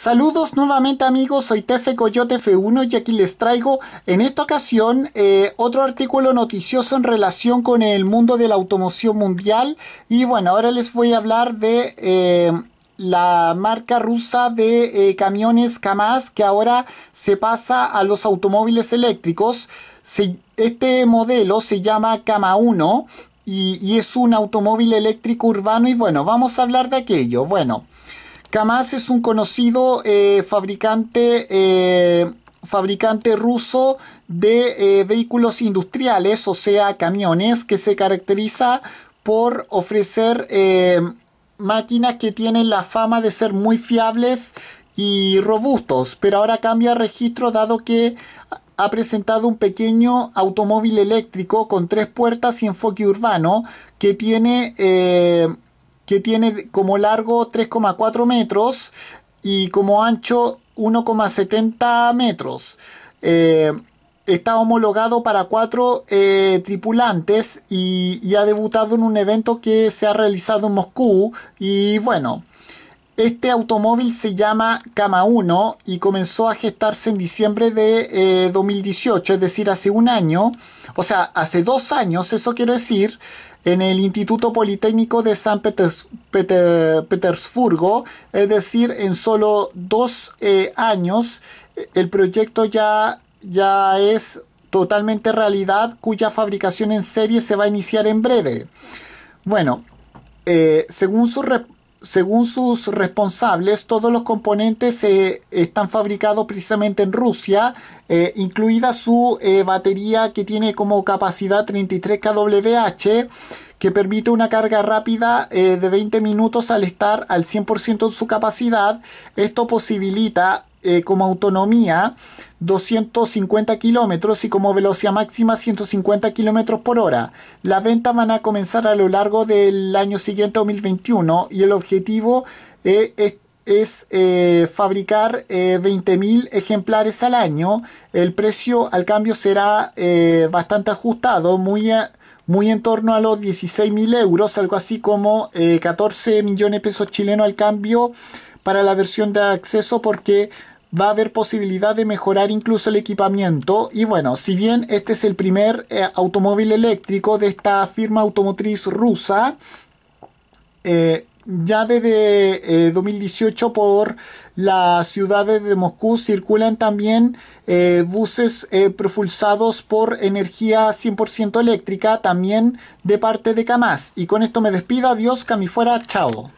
Saludos nuevamente amigos, soy Tefe Coyote F1 y aquí les traigo en esta ocasión eh, otro artículo noticioso en relación con el mundo de la automoción mundial y bueno, ahora les voy a hablar de eh, la marca rusa de eh, camiones Kamaz que ahora se pasa a los automóviles eléctricos. este modelo se llama Kama 1 y, y es un automóvil eléctrico urbano y bueno, vamos a hablar de aquello. Bueno. Kamaz es un conocido eh, fabricante, eh, fabricante ruso de eh, vehículos industriales, o sea, camiones, que se caracteriza por ofrecer máquinas que tienen la fama de ser muy fiables y robustos, pero ahora cambia registro dado que ha presentado un pequeño automóvil eléctrico con tres puertas y enfoque urbano que tiene que tiene como largo 3,4 metros y como ancho 1,70 metros. Eh, está homologado para cuatro eh, tripulantes y, y, ha debutado en un evento que se ha realizado en Moscú. Y bueno, este automóvil se llama Cama 1 y comenzó a gestarse en diciembre de 2018, eh, es decir, hace un año, o sea, hace dos años, eso quiero decir, en el Instituto Politécnico de San Petersburgo, es decir, en solo dos eh, años, el proyecto ya, ya es totalmente realidad, cuya fabricación en serie se va a iniciar en breve. Bueno, eh, según su respuesta, según sus responsables, todos los componentes eh, están fabricados precisamente en Rusia, eh, incluida su eh, batería que tiene como capacidad 33 kWh, que permite una carga rápida de 20 minutos al estar al 100% de su capacidad. Esto posibilita eh, como autonomía 250 kilómetros y como velocidad máxima 150 kilómetros por hora. Las ventas van a comenzar a lo largo del año siguiente 2021 y el objetivo eh, es, eh, fabricar 20.000 ejemplares al año. El precio al cambio será bastante ajustado, muy, muy en torno a los 16.000 euros, algo así como 14 millones de pesos chilenos al cambio para la versión de acceso porque va a haber posibilidad de mejorar incluso el equipamiento y bueno, si bien este es el primer eh, automóvil eléctrico de esta firma automotriz rusa, eh, ya desde 2018 eh, por las ciudades de Moscú circulan también buses propulsados por energía 100% eléctrica, también de parte de Kamaz. Y con esto me despido, adiós, cami fuera, chao.